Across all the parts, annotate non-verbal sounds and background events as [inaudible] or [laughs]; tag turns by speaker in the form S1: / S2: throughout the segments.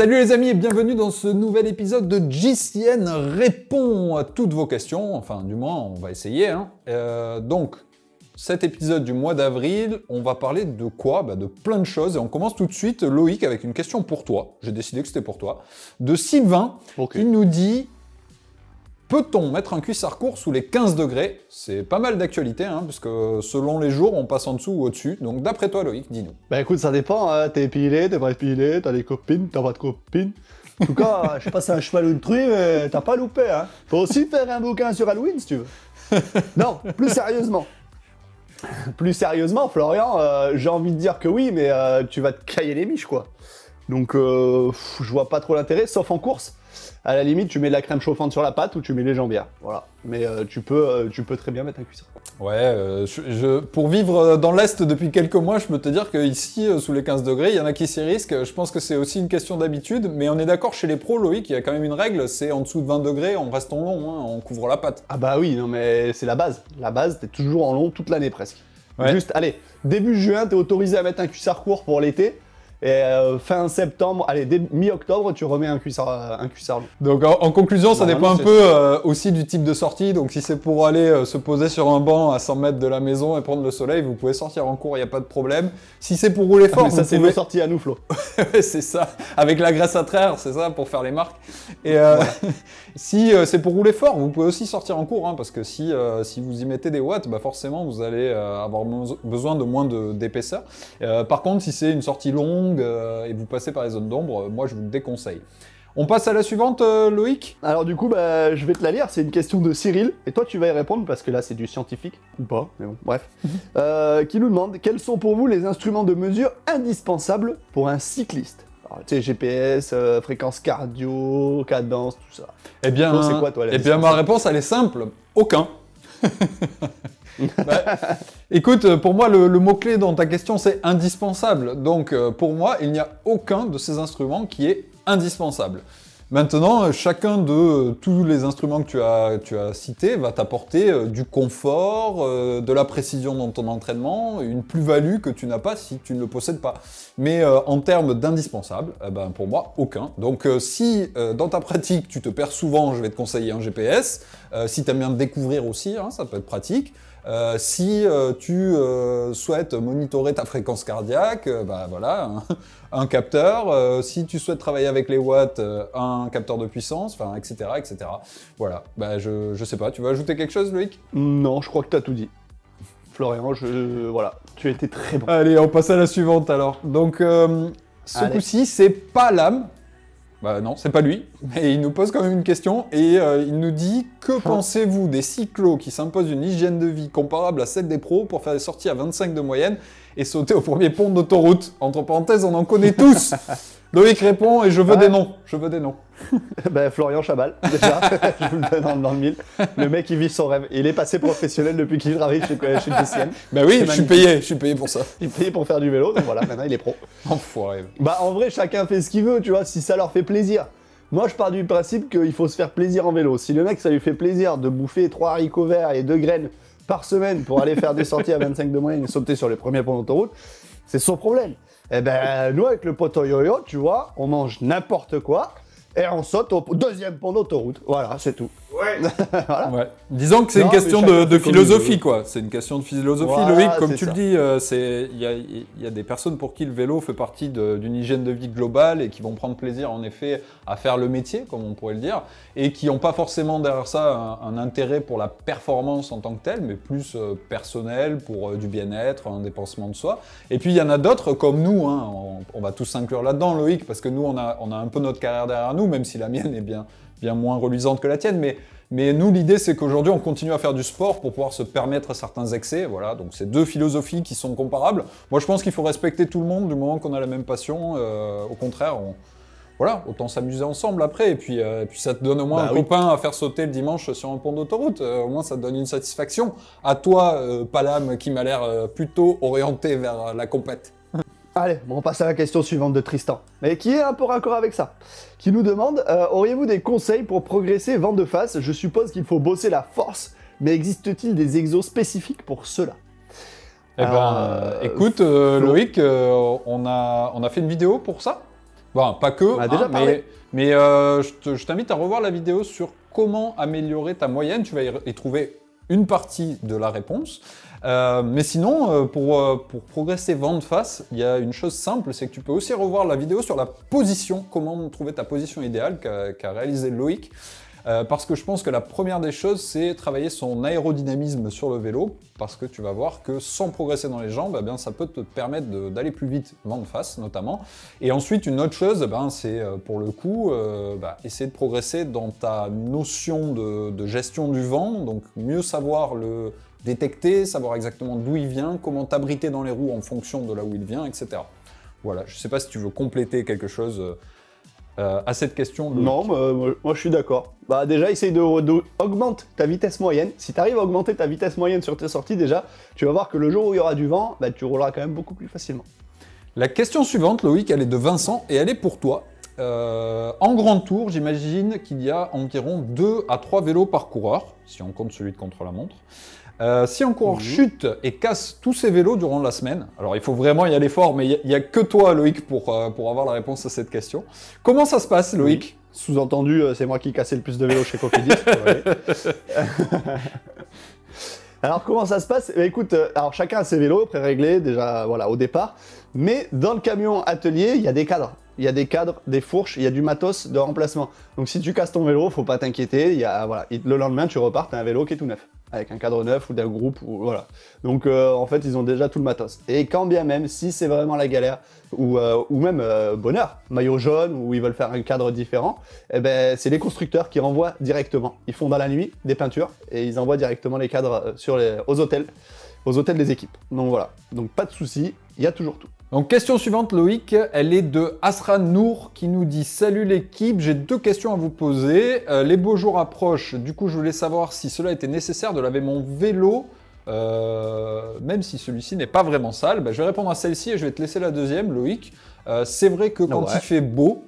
S1: Salut les amis et bienvenue dans ce nouvel épisode de GCN répond à toutes vos questions, enfin du moins on va essayer. Hein. Euh, donc cet épisode du mois d'avril, on va parler de quoi bah, De plein de choses. Et on commence tout de suite, Loïc, avec une question pour toi. J'ai décidé que c'était pour toi. De Sylvain, qui nous dit Peut-on mettre un cuissard court sous les 15 degrés C'est pas mal d'actualité, hein, puisque selon les jours, on passe en dessous ou au-dessus. Donc d'après toi, Loïc, dis-nous. Bah écoute, ça dépend. Hein. T'es épilé, t'es pas épilé, t'as des copines, t'as pas de copines. En tout cas, [laughs] je passe pas un cheval
S2: ou une truie, mais t'as pas loupé. Hein. Faut aussi faire un bouquin sur Halloween, si tu veux. [laughs] non, plus sérieusement. Plus sérieusement, Florian, euh, j'ai envie de dire que oui, mais euh, tu vas te cailler les miches, quoi. Donc, euh, je vois pas trop l'intérêt, sauf en course. À la limite, tu mets de la crème chauffante sur la pâte ou tu mets les jambières. Voilà. Mais euh, tu, peux, euh, tu peux très bien mettre un cuissard.
S1: Ouais, euh, pour vivre dans l'Est depuis quelques mois, je peux te dire qu'ici, sous les 15 degrés, il y en a qui s'y risquent. Je pense que c'est aussi une question d'habitude, mais on est d'accord chez les pros, Loïc, il y a quand même une règle, c'est en dessous de 20 degrés, on reste en long, hein, on couvre la pâte. Ah bah oui, non mais c'est la base. La
S2: base, t'es toujours en long toute l'année presque. Juste, allez, début juin, t'es autorisé à mettre un cuissard court pour l'été. Et euh, fin septembre, allez, mi-octobre, tu remets un cuissard, euh, un cuissard
S1: Donc en, conclusion, ça dépend un peu euh, aussi du type de sortie. Donc si c'est pour aller se poser sur un banc à 100 mètres de la maison et prendre le soleil, vous pouvez sortir en cours, il n'y a pas de problème. Si c'est pour rouler ah, fort, ça c'est une sortie à nous, Flo. [laughs] c'est ça, avec la graisse à traire, c'est ça, pour faire les marques. Et [laughs] si c'est pour rouler fort, vous pouvez aussi sortir en cours, hein, parce que si, si vous y mettez des watts, bah forcément vous allez avoir besoin de moins d'épaisseur. par contre, si c'est une sortie longue, euh, et vous passez par les zones d'ombre, euh, moi je vous déconseille. On passe à la suivante, euh, Loïc Alors du coup, bah, je vais te la lire, c'est une question de Cyril, et toi tu vas y répondre parce que là c'est du scientifique,
S2: ou pas, mais bon, bref, mhm. qui nous demande « Quels sont pour vous les instruments de mesure indispensables pour un cycliste ?» tu sais, GPS, fréquence cardio, cadence,
S1: tout ça. Et eh bien, c'est quoi Eh bien, ma réponse, elle est simple, aucun [laughs] [laughs] Bah, écoute, euh, pour moi, le, mot-clé dans ta question, c'est indispensable. Donc, euh, pour moi, il n'y a aucun de ces instruments qui est indispensable. Maintenant, euh, chacun de tous les instruments que tu as, tu as cités va t'apporter du confort, de la précision dans ton entraînement, une plus-value que tu n'as pas si tu ne le possèdes pas. Mais en termes d'indispensable, eh ben, pour moi, aucun. Donc si dans ta pratique, tu te perds souvent, je vais te conseiller un GPS. si tu aimes bien découvrir aussi, hein, ça peut être pratique. Euh, si euh, tu euh, souhaites monitorer ta fréquence cardiaque, bah voilà, un, [laughs] capteur. si tu souhaites travailler avec les watts, un capteur de puissance, enfin, etc., etc. Voilà. Bah je, je sais pas. Tu veux ajouter quelque chose, Loïc Non, je crois que tu as tout dit. Florian, je, voilà, tu as été très bon. Allez, on passe à la suivante alors. Donc, ce coup-ci, c'est pas l'âme, bah non, c'est pas lui, mais il nous pose quand même une question et euh, il nous dit Que ah. pensez-vous des cyclos qui s'imposent une hygiène de vie comparable à celle des pros pour faire des sorties à 25 de moyenne et sauter au premier pont d'autoroute. Entre parenthèses, on en connaît tous. [laughs] Loïc répond et je veux des noms. Je veux des noms. [laughs] ben,
S2: Florian Chabal, déjà. [laughs] je vous le donne dans le mille. Le mec, il vit son rêve. Il est passé professionnel depuis qu'il travaille chez, euh, chez Ben oui, je suis payé. Je suis payé pour ça. il est payé pour faire du vélo. Donc voilà, maintenant, il est pro. Enfoiré. Bah, en vrai, chacun fait ce qu'il veut, tu vois, si ça leur fait plaisir. Moi, je pars du principe qu'il faut se faire plaisir en vélo. Si le mec, ça lui fait plaisir de bouffer trois haricots verts et deux graines par semaine pour aller faire des sorties à 25 [laughs] de moyenne et sauter sur les premiers ponts d'autoroute, c'est son problème. Et eh ben, nous, avec le poteau yo-yo, tu vois, on mange n'importe quoi et on saute au deuxième pont d'autoroute. Voilà, c'est tout. [laughs] Ouais. Disons que c'est une question de, philosophie, quoi. C'est une
S1: question de philosophie, Loïc. Comme tu le dis, euh, c'est il y, a, des personnes pour qui le vélo fait partie d'une hygiène de vie globale et qui vont prendre plaisir, en effet, à faire le métier, comme on pourrait le dire, et qui n'ont pas forcément derrière ça un, intérêt pour la performance en tant que telle, mais plus euh, personnel, pour euh, du bien-être, un dépensement de soi. Et puis il y en a d'autres comme nous. Hein. on, va tous s'inclure là-dedans, Loïc, parce que nous, on on a un peu notre carrière derrière nous, même si la mienne est bien bien moins reluisante que la tienne, mais, mais nous, l'idée, c'est qu'aujourd'hui, on continue à faire du sport pour pouvoir se permettre certains excès. Voilà, donc c'est deux philosophies qui sont comparables. Moi, je pense qu'il faut respecter tout le monde du moment qu'on a la même passion. Euh, au contraire, voilà, autant s'amuser ensemble après. Et puis, euh, puis ça te donne au moins bah un copain à faire sauter le dimanche sur un pont d'autoroute. Euh, au moins, ça te donne une satisfaction. À toi, Palam, qui m'a l'air plutôt orienté vers la compète. Allez, on
S2: passe à la question suivante de Tristan, mais qui est un peu raccord avec ça, qui nous demande euh, auriez-vous des conseils pour progresser vent de face Je suppose qu'il faut bosser la force, mais existe-t-il des exos
S1: spécifiques pour cela écoute, Loïc, on a fait une vidéo pour ça. pas que, hein, mais, euh, je t'invite à revoir la vidéo sur comment améliorer ta moyenne. Tu vas y trouver une partie de la réponse. Euh, mais sinon, euh, euh, pour, progresser vent de face, il y a une chose simple, c'est que tu peux aussi revoir la vidéo sur la position, comment trouver ta position idéale qu'a réalisé Loïc. parce que je pense que la première des choses, c'est travailler son aérodynamisme sur le vélo, parce que tu vas voir que sans progresser dans les jambes, eh bien, ça peut te permettre d'aller plus vite, vent de face notamment. Et ensuite, une autre chose, eh ben, c'est pour le coup, bah, essayer de progresser dans ta notion de gestion du vent, donc mieux savoir le, détecter, savoir exactement d'où il vient, comment t'abriter dans les roues en fonction de là où il vient, etc. Voilà, je ne sais pas si tu veux compléter quelque chose euh, euh, à cette question. Non, bah, moi
S2: je suis d'accord. Bah déjà, essaye de, augmente ta vitesse moyenne. Si tu arrives à augmenter ta vitesse moyenne sur tes sorties, déjà, tu vas voir que le jour où il y aura du vent, bah, tu rouleras quand même beaucoup plus facilement.
S1: La question suivante, Loïc, elle est de Vincent et elle est pour toi. Euh, en grand tour, j'imagine qu'il y a environ 2 à 3 vélos par coureur, si on compte celui de contre la montre. Euh, si un coureur mhm. chute et casse tous ses vélos durant la semaine, alors il faut vraiment y aller fort, mais il n'y a, que toi, Loïc, pour, euh, pour avoir la réponse à cette question. Comment ça se passe, Loïc Sous-entendu, euh, c'est moi
S2: qui cassais le plus de vélos chez Cofidis. [laughs] [laughs] alors comment ça se passe eh ben, Écoute, alors chacun a ses vélos pré-réglés déjà, voilà, au départ. Mais dans le camion atelier, il y a des cadres il y a des cadres, des fourches, il y a du matos de remplacement. Donc si tu casses ton vélo, faut pas t'inquiéter, le lendemain tu repars, tu as un vélo qui est tout neuf avec un cadre neuf ou d'un groupe ou voilà. Donc euh, en fait ils ont déjà tout le matos. Et quand bien même, si c'est vraiment la galère ou, euh, même euh, bonheur, maillot jaune ou ils veulent faire un cadre différent, eh ben c'est les constructeurs qui renvoient directement. Ils font dans la nuit des peintures et ils envoient directement les cadres sur les, aux
S1: hôtels, aux hôtels des équipes. Donc voilà. Donc pas de souci, il y a toujours tout. Donc question suivante Loïc, elle est de Asra Nour qui nous dit Salut l'équipe, j'ai deux questions à vous poser. Euh, les beaux jours approchent, du coup je voulais savoir si cela était nécessaire de laver mon vélo, euh, même si celui-ci n'est pas vraiment sale. Ben, je vais répondre à celle-ci et je vais te laisser la deuxième Loïc. Euh, c'est vrai que quand il fait beau,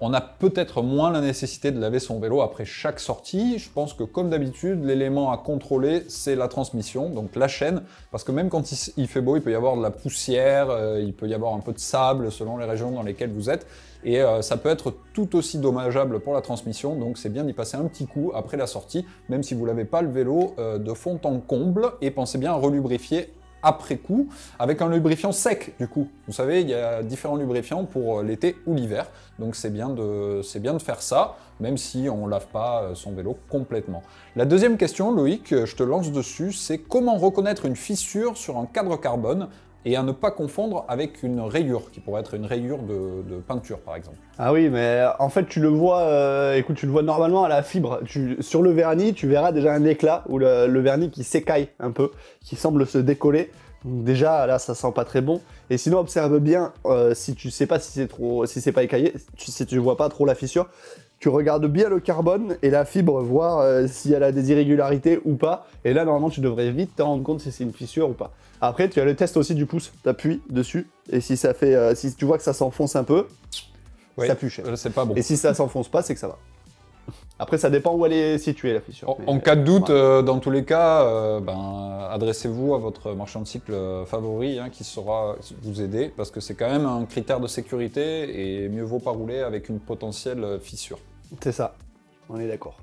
S1: on a peut-être moins la nécessité de laver son vélo après chaque sortie. Je pense que comme d'habitude, l'élément à contrôler, c'est la transmission, donc la chaîne, parce que même quand il fait beau, il peut y avoir de la poussière, euh, il peut y avoir un peu de sable selon les régions dans lesquelles vous êtes, et euh, ça peut être tout aussi dommageable pour la transmission, donc c'est bien d'y passer un petit coup après la sortie, même si vous n'avez lavez pas le vélo euh, de fond en comble, et pensez bien à relubrifier après coup avec un lubrifiant sec du coup. Vous savez, il y a différents lubrifiants pour euh, l'été ou l'hiver, donc c'est bien, de, bien de faire ça, même si on lave pas euh, son vélo complètement. La deuxième question, Loïc, euh, je te lance dessus, c'est comment reconnaître une fissure sur un cadre carbone et à ne pas confondre avec une rayure, qui pourrait être une rayure de, peinture par exemple.
S2: Ah oui, mais euh, en fait tu le vois, euh, écoute, tu le vois normalement à la fibre. sur le vernis, tu verras déjà un éclat ou le, vernis qui s'écaille un peu, qui semble se décoller. déjà là, ça sent pas très bon. Et sinon, observe bien euh, si tu sais pas si c'est trop, si c'est pas écaillé, si tu vois pas trop la fissure, tu regardes bien le carbone et la fibre, voir euh, si elle a des irrégularités ou pas. Et là, normalement, tu devrais vite te rendre compte si c'est une fissure ou pas. Après, tu as le test aussi du pouce. Tu appuies dessus et si ça fait, euh, si tu vois que ça s'enfonce un peu, ça pue euh, C'est pas Et si ça s'enfonce pas, c'est que ça va. Après, ça dépend où elle est située, la fissure. En, cas de doute,
S1: dans tous les cas, ben, adressez-vous à votre marchand de cycle favori hein, qui saura vous aider, parce que c'est quand même un critère de sécurité et mieux vaut pas rouler avec une potentielle fissure. C'est ça, on est d'accord.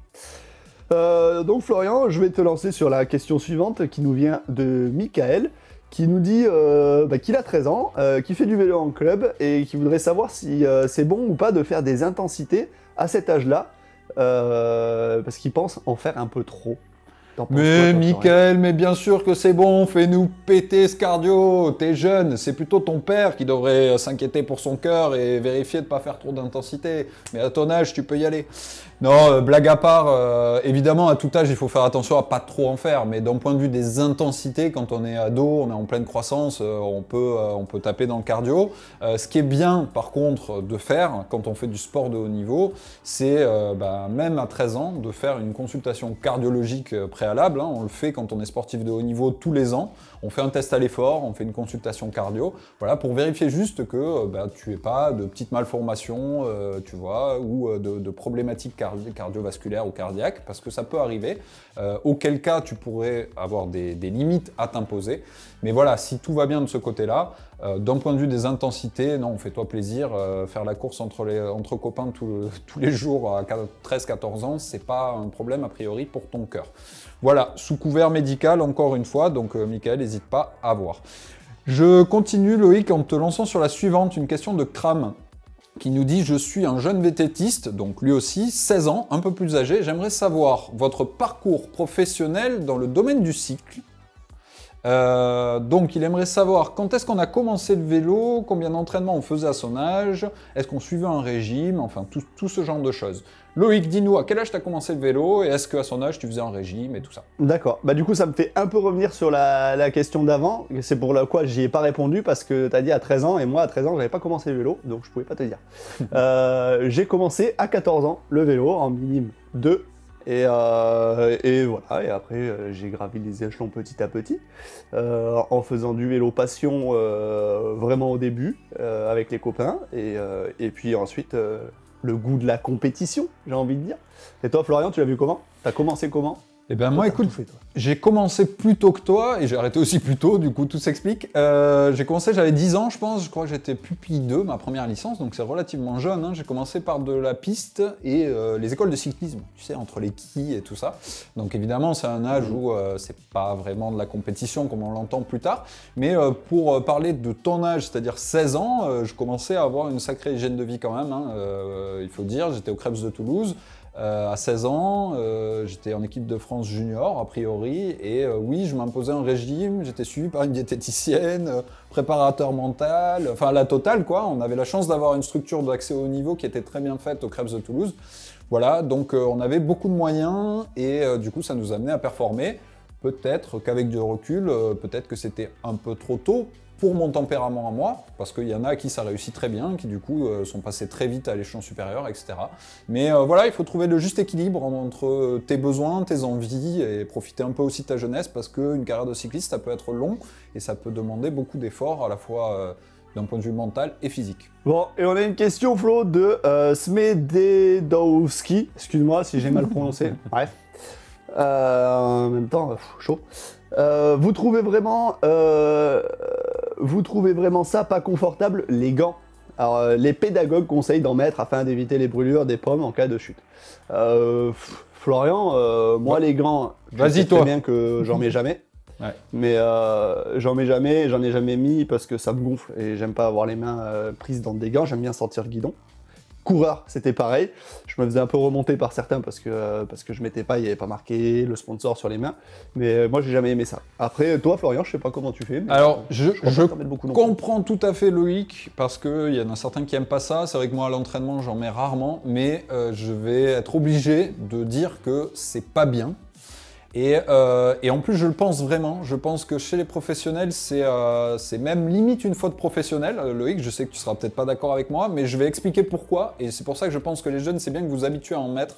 S2: Euh, donc Florian, je vais te lancer sur la question suivante qui nous vient de Michael, qui nous dit euh, bah, qu'il a 13 ans, euh, qu'il fait du vélo en club et qui voudrait savoir si c'est bon ou pas de faire des intensités à cet âge-là,
S1: parce qu'il pense en faire un peu trop. Mais Michael, mais bien sûr que c'est bon, fais-nous péter ce cardio, t'es jeune, c'est plutôt ton père qui devrait s'inquiéter pour son cœur et vérifier de ne pas faire trop d'intensité. Mais à ton âge, tu peux y aller. Non, euh, blague à part, euh, évidemment, à tout âge, il faut faire attention à pas trop en faire, mais d'un point de vue des intensités, quand on est ado, on est en pleine croissance, euh, on, peut, on peut taper dans le cardio. ce qui est bien, par contre, de faire, quand on fait du sport de haut niveau, c'est bah, même à 13 ans, de faire une consultation cardiologique préalable Hein, on le fait quand on est sportif de haut niveau tous les ans. On fait un test à l'effort, on fait une consultation cardio, voilà, pour vérifier juste que euh, bah, tu n'aies pas de petites malformations, euh, tu vois, ou euh, de, problématiques cardiovasculaires ou cardiaques, parce que ça peut arriver. auquel cas, tu pourrais avoir des limites à t'imposer. Mais voilà, si tout va bien de ce côté-là, euh, d'un point de vue des intensités, non, fais-toi plaisir. Euh, faire la course entre, copains [laughs] tous les jours à 13-14 ans, c'est pas un problème a priori pour ton cœur. Voilà, sous couvert médical encore une fois, donc euh, Michael, n'hésite pas à voir. Je continue Loïc en te lançant sur la suivante, une question de Kram, qui nous dit « Je suis un jeune vététiste, donc lui aussi, 16 ans, un peu plus âgé, j'aimerais savoir votre parcours professionnel dans le domaine du cycle, euh, donc il aimerait savoir quand est-ce qu'on a commencé le vélo, combien d'entraînements on faisait à son âge, est-ce qu'on suivait un régime, enfin tout, ce genre de choses. Loïc, dis-nous à quel âge tu as commencé le vélo et est-ce qu'à son âge tu faisais un régime et tout ça.
S2: D'accord, bah du coup ça me fait un peu revenir sur la, question d'avant, c'est pour la quoi j'y ai pas répondu parce que tu as dit à 13 ans et moi à 13 ans je j'avais pas commencé le vélo donc je ne pouvais pas te dire. [laughs] Euh, j'ai commencé à 14 ans le vélo en minime 2 euh, et, voilà, et après euh, j'ai gravi les échelons petit à petit, euh, en faisant du vélo passion vraiment au début avec les copains, et, et puis ensuite le goût de la compétition, j'ai envie de dire.
S1: Et toi Florian, tu l'as vu comment T'as commencé comment eh bien, moi, écoute, j'ai commencé plus tôt que toi et j'ai arrêté aussi plus tôt, du coup, tout s'explique. Euh, j'ai commencé, j'avais 10 ans, je pense, je crois que j'étais pupille 2, ma première licence, donc c'est relativement jeune. Hein. J'ai commencé par de la piste et euh, les écoles de cyclisme, tu sais, entre les quilles et tout ça. Donc, évidemment, c'est un âge où euh, c'est pas vraiment de la compétition comme on l'entend plus tard. Mais pour parler de ton âge, c'est-à-dire 16 ans, je commençais à avoir une sacrée hygiène de vie quand même, hein. il faut dire. J'étais au Krebs de Toulouse. Euh, à 16 ans, euh, j'étais en équipe de France junior, a priori, et euh, oui, je m'imposais un régime, j'étais suivi par une diététicienne, préparateur mental, enfin la totale quoi. On avait la chance d'avoir une structure d'accès au niveau qui était très bien faite au Krebs de Toulouse. Voilà, donc on avait beaucoup de moyens et du coup ça nous amenait à performer. Peut-être qu'avec du recul, peut-être que c'était un peu trop tôt pour mon tempérament à moi, parce qu'il y en a qui ça réussit très bien, qui du coup euh, sont passés très vite à l'échelon supérieur, etc. Mais euh, voilà, il faut trouver le juste équilibre entre tes besoins, tes envies, et profiter un peu aussi de ta jeunesse, parce qu'une carrière de cycliste, ça peut être long, et ça peut demander beaucoup d'efforts, à la fois euh, d'un point de vue mental et physique.
S2: Bon, et on a une question, Flo, de Smededowski. Excuse-moi si j'ai mal prononcé. [laughs] Bref. en même temps, chaud. vous trouvez vraiment vous trouvez vraiment ça pas confortable Les gants alors, euh, les pédagogues conseillent d'en mettre afin d'éviter les brûlures des pommes en cas de chute. Euh, Florian, euh, moi bah, les gants, vas-y toi. bien que j'en mets jamais. [laughs] Mais j'en mets jamais, j'en ai jamais mis parce que ça me gonfle et j'aime pas avoir les mains prises dans des gants. J'aime bien sortir le guidon c'était pareil. Je me faisais un peu remonter par certains parce que, euh, parce que je mettais pas, il n'y avait pas marqué le sponsor sur les mains. Mais euh, moi, j'ai jamais aimé ça. Après, toi, Florian, je sais pas comment tu
S1: fais. Alors, je, comprends tout à fait Loïc parce qu'il y en a certains qui aiment pas ça. C'est vrai que moi, à l'entraînement, j'en mets rarement, mais euh, je vais être obligé de dire que c'est pas bien euh, et, en plus, je le pense vraiment. Je pense que chez les professionnels, c'est euh, même limite une faute professionnelle. Euh, Loïc, je sais que tu seras peut-être pas d'accord avec moi, mais je vais expliquer pourquoi. Et c'est pour ça que je pense que les jeunes, c'est bien que vous vous habituez à en mettre.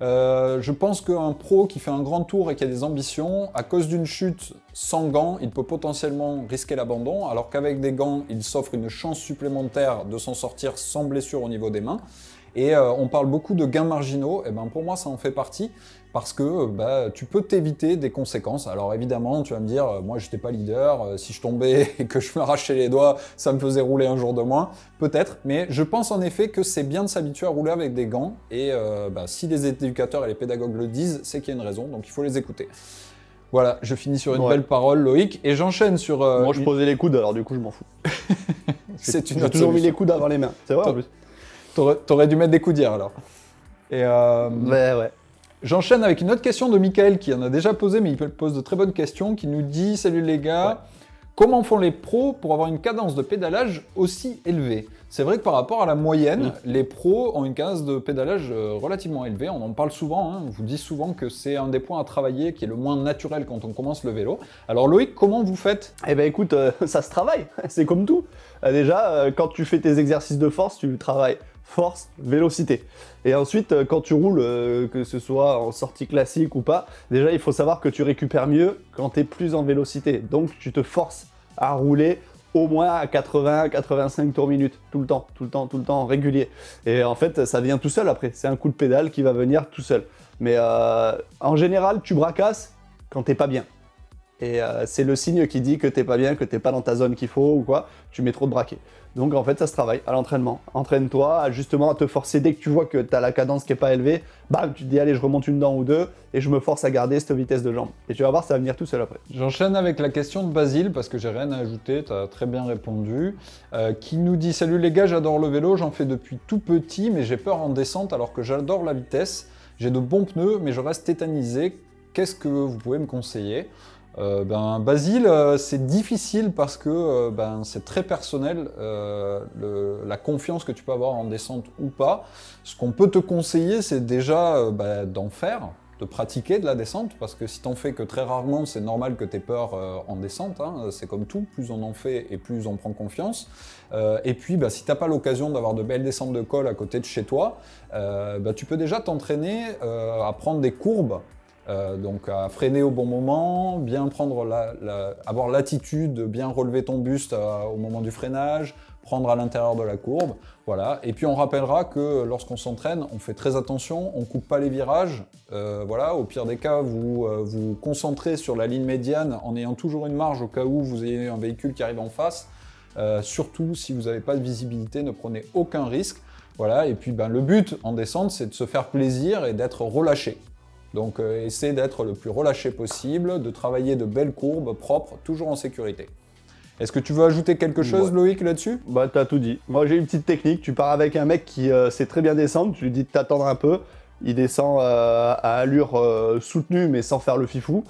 S1: je pense qu'un pro qui fait un grand tour et qui a des ambitions, à cause d'une chute sans gants, il peut potentiellement risquer l'abandon, alors qu'avec des gants, il s'offre une chance supplémentaire de s'en sortir sans blessure au niveau des mains. Et euh, on parle beaucoup de gains marginaux, et ben pour moi ça en fait partie parce que euh, bah, tu peux t'éviter des conséquences. Alors évidemment, tu vas me dire, euh, moi j'étais pas leader, si je tombais [laughs] et que je me m'arrachais les doigts, ça me faisait rouler un jour de moins, peut-être, mais je pense en effet que c'est bien de s'habituer à rouler avec des gants, et bah, si les éducateurs et les pédagogues le disent, c'est qu'il y a une raison, donc il faut les écouter. Voilà, je finis sur une belle parole, Loïc, et j'enchaîne sur... Moi je posais les coudes, alors du coup je m'en fous. [laughs] c'est une J'ai toujours mis les coudes avant les mains, c'est vrai en plus. T'aurais, dû mettre des coups alors. Et euh, ouais, ouais. J'enchaîne avec une autre question de Michael qui en a déjà posé, mais il pose de très bonnes questions, qui nous dit Salut les gars, comment font les pros pour avoir une cadence de pédalage aussi élevée C'est vrai que par rapport à la moyenne, les pros ont une cadence de pédalage euh, relativement élevée. On en parle souvent, hein. on vous dit souvent que c'est un des points à travailler qui est le moins naturel quand on commence le vélo. Alors Loïc, comment vous faites Eh ben écoute, euh, [laughs] ça se travaille, [laughs] c'est comme tout. déjà, quand tu fais
S2: tes exercices de force, tu travailles force, vélocité. Et ensuite, euh, quand tu roules, euh, que ce soit en sortie classique ou pas, déjà il faut savoir que tu récupères mieux quand tu es plus en vélocité. Donc tu te forces à rouler au moins à 80, 85 tours minute, tout le temps, tout le temps, tout le temps, régulier. Et en fait, ça vient tout seul après. C'est un coup de pédale qui va venir tout seul. Mais euh, en général, tu bracasses quand t'es pas bien. Et euh, c'est le signe qui dit que t'es pas bien, que t'es pas dans ta zone qu'il faut ou quoi, tu mets trop de braquets. Donc en fait, ça se travaille à l'entraînement. Entraîne-toi justement à te forcer dès que tu vois que t'as la cadence qui est pas élevée, bam, tu te dis allez, je remonte une dent ou deux et je me force à garder cette vitesse de jambe. Et tu vas voir, ça va venir tout seul après.
S1: J'enchaîne avec la question de Basile parce que j'ai rien à ajouter, t'as très bien répondu. Euh, qui nous dit salut les gars, j'adore le vélo, j'en fais depuis tout petit, mais j'ai peur en descente alors que j'adore la vitesse. J'ai de bons pneus, mais je reste tétanisé. Qu'est-ce que vous pouvez me conseiller euh, ben, Basile, euh, c'est difficile parce que euh, ben, c'est très personnel la confiance que tu peux avoir en descente ou pas. Ce qu'on peut te conseiller, c'est déjà ben, d'en faire, de pratiquer de la descente, parce que si t'en fais que très rarement, c'est normal que aies peur en descente. Hein. c'est comme tout, plus on en fait et plus on prend confiance. et puis, si si n'as pas l'occasion d'avoir de belles descentes de col à côté de chez toi, tu peux déjà t'entraîner à prendre des courbes euh, donc à freiner au bon moment, bien prendre la, avoir l'attitude, bien relever ton buste euh, au moment du freinage, prendre à l'intérieur de la courbe, voilà. Et puis on rappellera que lorsqu'on s'entraîne, on fait très attention, on coupe pas les virages, euh, voilà. Au pire des cas, vous vous concentrez sur la ligne médiane en ayant toujours une marge au cas où vous ayez un véhicule qui arrive en face. surtout si vous n'avez pas de visibilité, ne prenez aucun risque. Voilà, et puis ben, le but en descente, c'est de se faire plaisir et d'être relâché. Donc euh, essaie d'être le plus relâché possible, de travailler de belles courbes, propres, toujours en sécurité. Est-ce que tu veux ajouter quelque chose, Loïc, là-dessus Bah, t'as tout dit.
S2: Moi, j'ai une petite technique. Tu pars avec un mec qui euh, sait très bien descendre. Tu lui dis de t'attendre un peu. Il descend euh, à allure soutenue, mais sans faire le fifou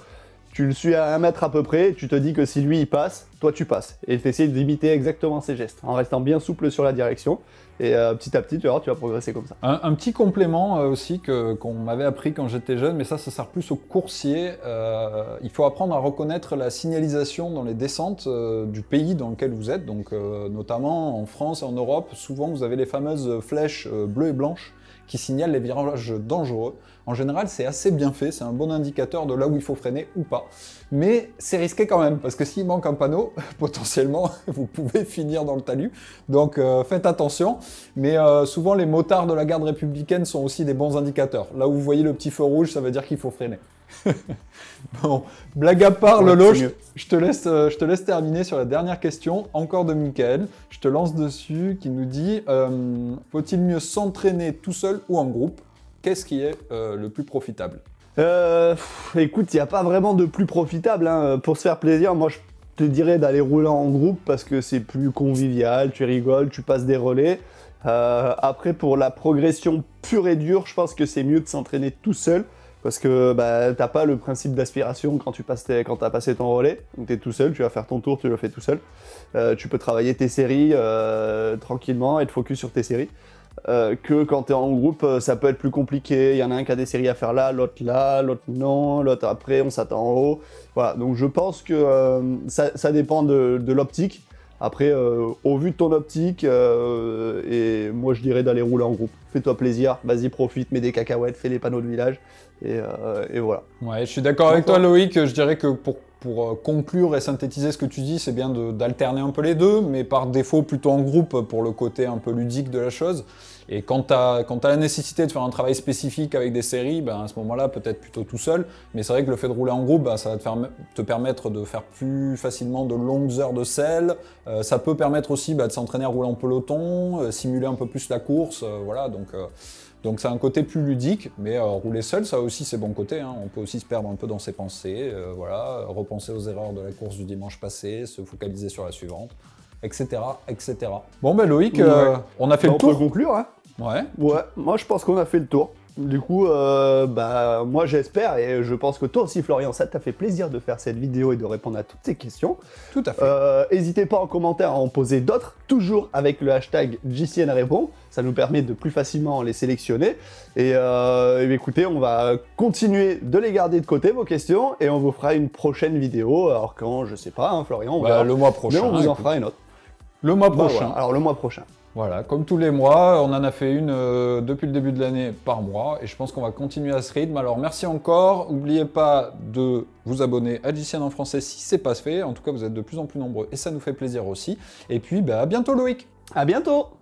S2: tu le suis à un mètre à peu près, tu te dis que si lui il passe, toi tu passes. Et tu essaies d'imiter exactement ses gestes, en restant bien souple sur la direction. Et euh, petit à petit, tu vas tu vas progresser comme ça.
S1: Un, petit complément euh, aussi qu'on m'avait appris quand j'étais jeune, mais ça, ça sert plus aux coursiers. Euh, il faut apprendre à reconnaître la signalisation dans les descentes du pays dans lequel vous êtes. Donc, notamment en France et en Europe, souvent vous avez les fameuses flèches bleues et blanches qui signalent les virages dangereux. En général, c'est assez bien fait, c'est un bon indicateur de là où il faut freiner ou pas. Mais c'est risqué quand même, parce que s'il manque un panneau, [laughs] potentiellement, [laughs] vous pouvez finir dans le talus. Donc euh, faites attention. Mais euh, souvent, les motards de la garde républicaine sont aussi des bons indicateurs. Là où vous voyez le petit feu rouge, ça veut dire qu'il faut freiner. [laughs] bon, blague à part, le Lolo, je, te laisse, euh, je te laisse terminer sur la dernière question, encore de Michael. Je te lance dessus, qui nous dit Faut-il mieux s'entraîner tout seul ou en groupe qu'est-ce qui est euh, le plus profitable euh, Écoute, il n'y a pas vraiment de plus profitable. Hein. Pour se faire
S2: plaisir, moi je te dirais d'aller rouler en groupe parce que c'est plus convivial, tu rigoles, tu passes des relais. Euh, après, pour la progression pure et dure, je pense que c'est mieux de s'entraîner tout seul parce que bah, t'as pas le principe d'aspiration quand tu passes as passé ton relais. Tu es tout seul, tu vas faire ton tour, tu le fais tout seul. tu peux travailler tes séries tranquillement et te focus sur tes séries. Euh, que quand tu es en groupe, euh, ça peut être plus compliqué. Il y en a un qui a des séries à faire là, l'autre là, l'autre non, l'autre après, on s'attend en haut. Voilà, donc je pense que euh, ça, dépend de, l'optique. Après, au vu de ton optique, et moi je dirais d'aller rouler en groupe. Fais-toi plaisir, vas-y, profite, mets des cacahuètes, fais les panneaux de
S1: village, et, et voilà. Ouais, je suis d'accord avec toi, Loïc. Je dirais que pour euh, conclure et synthétiser ce que tu dis, c'est bien d'alterner un peu les deux, mais par défaut plutôt en groupe pour le côté un peu ludique de la chose. Et quand tu as, la nécessité de faire un travail spécifique avec des séries, ben, à ce moment-là, peut-être plutôt tout seul. Mais c'est vrai que le fait de rouler en groupe, ben, ça va te, permettre de faire plus facilement de longues heures de selle. Euh, ça peut permettre aussi ben, de s'entraîner à rouler en peloton, euh, simuler un peu plus la course. voilà, donc donc c'est un côté plus ludique, mais euh, rouler seul, ça a aussi ses bons côtés. Hein. On peut aussi se perdre un peu dans ses pensées, euh, voilà, repenser aux erreurs de la course du dimanche passé, se focaliser sur la suivante, etc. etc. Bon ben Loïc, euh, on a fait le tour. On peut
S2: conclure, hein Ouais. Ouais, moi je pense qu'on a fait le tour. Du coup, euh, bah, moi j'espère et je pense que toi aussi, Florian, ça t'a fait plaisir de faire cette vidéo et de répondre à toutes ces questions. Tout à fait. Euh, n'hésitez pas en commentaire à en poser d'autres, toujours avec le hashtag GCN Répond. Ça nous permet de plus facilement les sélectionner. Et, euh, eh écoutez, on va continuer de les garder de côté, vos questions, et on vous fera une prochaine vidéo. Alors
S1: quand, je sais pas, hein, Florian, bah, le mois prochain. Mais on vous en fera une
S2: autre. Le mois bah, prochain. Alors le mois prochain.
S1: Voilà, comme tous les mois, on en a fait une euh, depuis le début de l'année par mois, et je pense qu'on va continuer à ce rythme. Alors merci encore, n'oubliez pas de vous abonner à JCN en français si c'est pas fait, en tout cas vous êtes de plus en plus nombreux, et ça nous fait plaisir aussi. Et puis ben, à bientôt Loïc À bientôt